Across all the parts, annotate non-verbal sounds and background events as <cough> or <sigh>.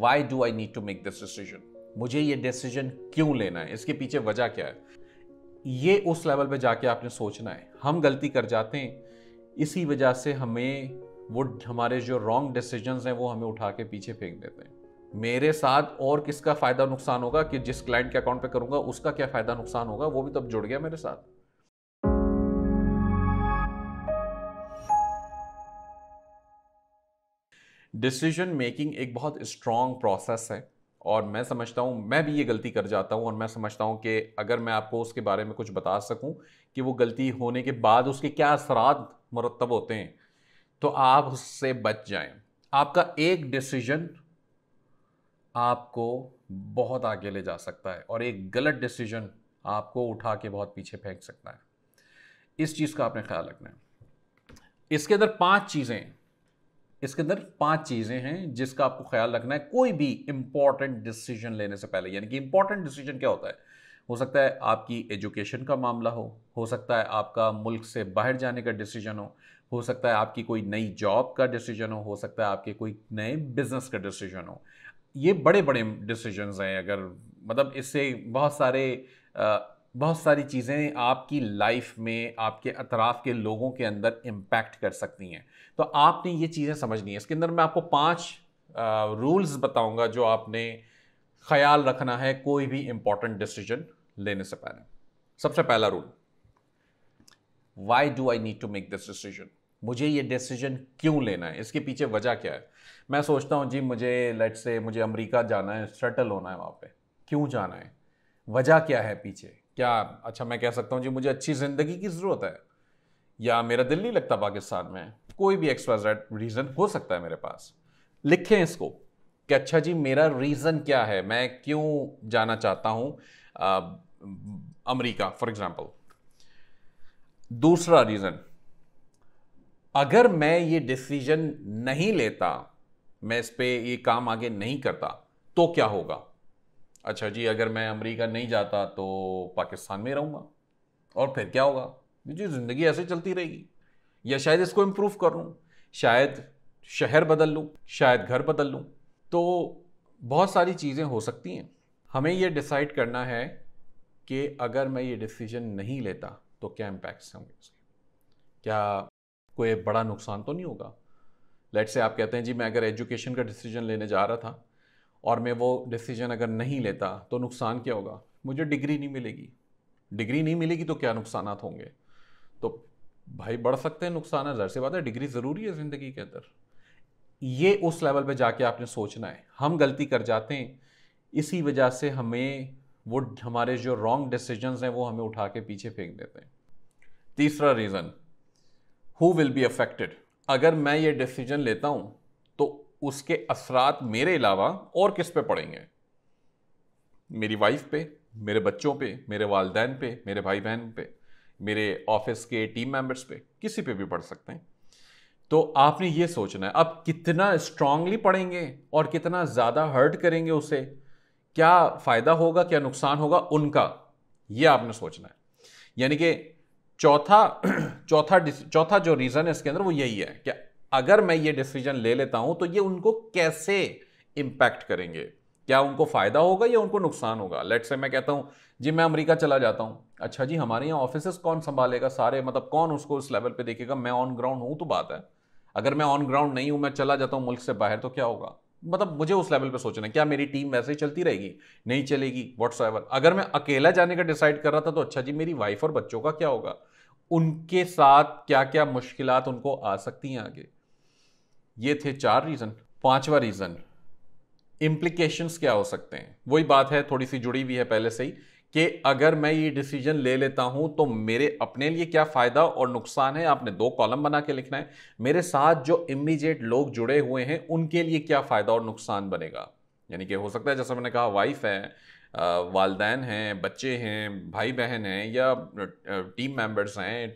Y do I need to make this decision मुझे ये decision क्यों लेना है इसके पीछे वजह क्या है ये उस लेवल पे जाके आपने सोचना है हम गलती कर जाते हैं इसी वजह से हमें वो हमारे जो रॉन्ग डिसीजन हैं वो हमें उठा के पीछे फेंक देते हैं मेरे साथ और किसका फ़ायदा नुकसान होगा कि जिस क्लाइंट के अकाउंट पे करूंगा उसका क्या फ़ायदा नुकसान होगा वो भी तब तो जुड़ गया मेरे साथ डिसीजन मेकिंग एक बहुत स्ट्रॉन्ग प्रोसेस है और मैं समझता हूँ मैं भी ये गलती कर जाता हूँ और मैं समझता हूँ कि अगर मैं आपको उसके बारे में कुछ बता सकूँ कि वो गलती होने के बाद उसके क्या असरात मरतब होते हैं तो आप उससे बच जाएं आपका एक डिसीजन आपको बहुत आगे ले जा सकता है और एक गलत डिसीजन आपको उठा के बहुत पीछे फेंक सकता है इस चीज़ का आपने ख्याल रखना है इसके अंदर पांच चीज़ें इसके अंदर पांच चीज़ें हैं जिसका आपको ख्याल रखना है कोई भी इंपॉर्टेंट डिसीजन लेने से पहले यानी कि इंपॉर्टेंट डिसीजन क्या होता है हो सकता है आपकी एजुकेशन का मामला हो हो सकता है आपका मुल्क से बाहर जाने का डिसीजन हो हो सकता है आपकी कोई नई जॉब का डिसीजन हो हो सकता है आपके कोई नए बिजनेस का डिसीजन हो ये बड़े बड़े डिसीजंस हैं अगर मतलब इससे बहुत सारे बहुत सारी चीज़ें आपकी लाइफ में आपके अतराफ के लोगों के अंदर इम्पैक्ट कर सकती हैं तो आपने ये चीज़ें समझनी है इसके अंदर मैं आपको पाँच रूल्स बताऊँगा जो आपने ख्याल रखना है कोई भी इम्पॉर्टेंट डिसीजन लेने से पहले सबसे पहला rule why do I need to make this decision मुझे ये डिसीजन क्यों लेना है इसके पीछे वजह क्या है मैं सोचता हूँ जी मुझे लेट्स से मुझे अमेरिका जाना है सेटल होना है वहाँ पे क्यों जाना है वजह क्या है पीछे क्या अच्छा मैं कह सकता हूँ जी मुझे अच्छी ज़िंदगी की ज़रूरत है या मेरा दिल नहीं लगता पाकिस्तान में कोई भी एक्स्ट्रा रीज़न हो सकता है मेरे पास लिखें इसको कि अच्छा जी मेरा रीज़न क्या है मैं क्यों जाना चाहता हूँ अमेरिका फॉर एग्जांपल दूसरा रीज़न अगर मैं ये डिसीजन नहीं लेता मैं इस पर ये काम आगे नहीं करता तो क्या होगा अच्छा जी अगर मैं अमेरिका नहीं जाता तो पाकिस्तान में रहूँगा और फिर क्या होगा जी ज़िंदगी ऐसे चलती रहेगी या शायद इसको इम्प्रूव कर लूँ शायद शहर बदल लूँ शायद घर बदल लूँ तो बहुत सारी चीज़ें हो सकती हैं हमें ये डिसाइड करना है कि अगर मैं ये डिसीजन नहीं लेता तो क्या इम्पैक्ट्स होंगे उसके क्या कोई बड़ा नुकसान तो नहीं होगा लेट से आप कहते हैं जी मैं अगर एजुकेशन का डिसीजन लेने जा रहा था और मैं वो डिसीजन अगर नहीं लेता तो नुकसान क्या होगा मुझे डिग्री नहीं मिलेगी डिग्री नहीं मिलेगी तो क्या नुकसान होंगे तो भाई बढ़ सकते हैं नुकसान जर सी बात है डिग्री ज़रूरी है ज़िंदगी के अंदर ये उस लेवल पे जाके आपने सोचना है हम गलती कर जाते हैं इसी वजह से हमें वो हमारे जो रॉन्ग डिसीजंस हैं वो हमें उठा के पीछे फेंक देते हैं तीसरा reason who will be affected अगर मैं ये डिसीजन लेता हूँ उसके असरात मेरे अलावा और किस पे पड़ेंगे मेरी वाइफ पे मेरे बच्चों पे मेरे वालदेन पे मेरे भाई बहन पे मेरे ऑफिस के टीम मेंबर्स पे किसी पे भी पढ़ सकते हैं तो आपने ये सोचना है अब कितना स्ट्रांगली पढ़ेंगे और कितना ज़्यादा हर्ट करेंगे उसे क्या फ़ायदा होगा क्या नुकसान होगा उनका ये आपने सोचना है यानी कि चौथा <clears throat> चौथा चौथा जो रीज़न है इसके अंदर वो यही है कि अगर मैं ये डिसीजन ले लेता हूं तो ये उनको कैसे इंपैक्ट करेंगे क्या उनको फ़ायदा होगा या उनको नुकसान होगा लेट से मैं कहता हूं जी मैं अमेरिका चला जाता हूं अच्छा जी हमारे यहाँ ऑफिस कौन संभालेगा सारे मतलब कौन उसको उस लेवल पे देखेगा मैं ऑन ग्राउंड हूं तो बात है अगर मैं ऑन ग्राउंड नहीं हूं मैं चला जाता हूँ मुल्क से बाहर तो क्या होगा मतलब मुझे उस लेवल पे सोचना है क्या मेरी टीम वैसे ही चलती रहेगी नहीं चलेगी वट्स अगर मैं अकेला जाने का डिसाइड कर रहा था तो अच्छा जी मेरी वाइफ और बच्चों का क्या होगा उनके साथ क्या क्या मुश्किल उनको आ सकती हैं आगे ये थे चार रीज़न पांचवा रीज़न इम्प्लीकेशंस क्या हो सकते हैं वही बात है थोड़ी सी जुड़ी हुई है पहले से ही कि अगर मैं ये डिसीजन ले लेता हूं तो मेरे अपने लिए क्या फ़ायदा और नुकसान है आपने दो कॉलम बना के लिखना है मेरे साथ जो इमीजिएट लोग जुड़े हुए हैं उनके लिए क्या फ़ायदा और नुकसान बनेगा यानी कि हो सकता है जैसा मैंने कहा वाइफ है वालदेन हैं बच्चे हैं भाई बहन हैं या टीम मेंबर्स हैं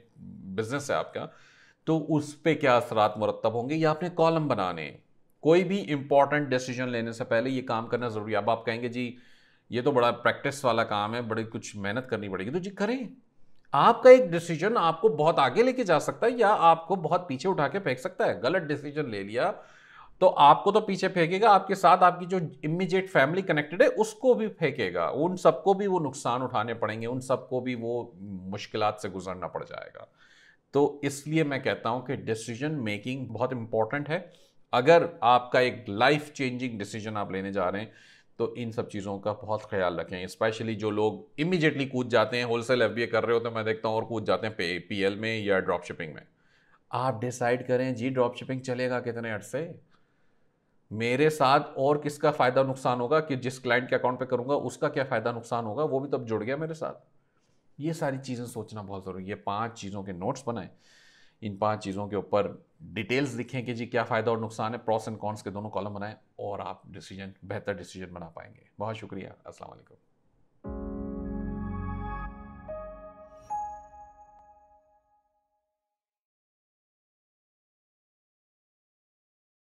बिजनेस है आपका तो उस पर क्या असरात मुरतब होंगे या आपने कॉलम बनाने कोई भी इंपॉर्टेंट डिसीजन लेने से पहले ये काम करना ज़रूरी अब आप कहेंगे जी ये तो बड़ा प्रैक्टिस वाला काम है बड़ी कुछ मेहनत करनी पड़ेगी तो जी करें आपका एक डिसीजन आपको बहुत आगे लेके जा सकता है या आपको बहुत पीछे उठा के फेंक सकता है गलत डिसीजन ले लिया तो आपको तो पीछे फेंकेगा आपके साथ आपकी जो इमीजिएट फैमिली कनेक्टेड है उसको भी फेंकेगा उन सबको भी वो नुकसान उठाने पड़ेंगे उन सबको भी वो मुश्किल से गुजरना पड़ जाएगा तो इसलिए मैं कहता हूं कि डिसीजन मेकिंग बहुत इंपॉर्टेंट है अगर आपका एक लाइफ चेंजिंग डिसीजन आप लेने जा रहे हैं तो इन सब चीज़ों का बहुत ख्याल रखें स्पेशली जो लोग इमीजिएटली कूद जाते हैं होलसेल एफ कर रहे हो तो मैं देखता हूँ और कूद जाते हैं पे पी एल में या ड्रॉप शिपिंग में आप डिसाइड करें जी ड्रॉप शिपिंग चलेगा कितने अरसे मेरे साथ और किसका फ़ायदा नुकसान होगा कि जिस क्लाइंट के अकाउंट पे करूंगा उसका क्या फ़ायदा नुकसान होगा वो भी तब जुड़ गया मेरे साथ ये सारी चीज़ें सोचना बहुत ज़रूरी है पांच चीज़ों के नोट्स बनाएं इन पांच चीज़ों के ऊपर डिटेल्स लिखें कि जी क्या फ़ायदा और नुकसान है प्रॉस एंड कॉन्स के दोनों कॉलम बनाएं और आप डिसीजन बेहतर डिसीजन बना पाएंगे बहुत शुक्रिया असल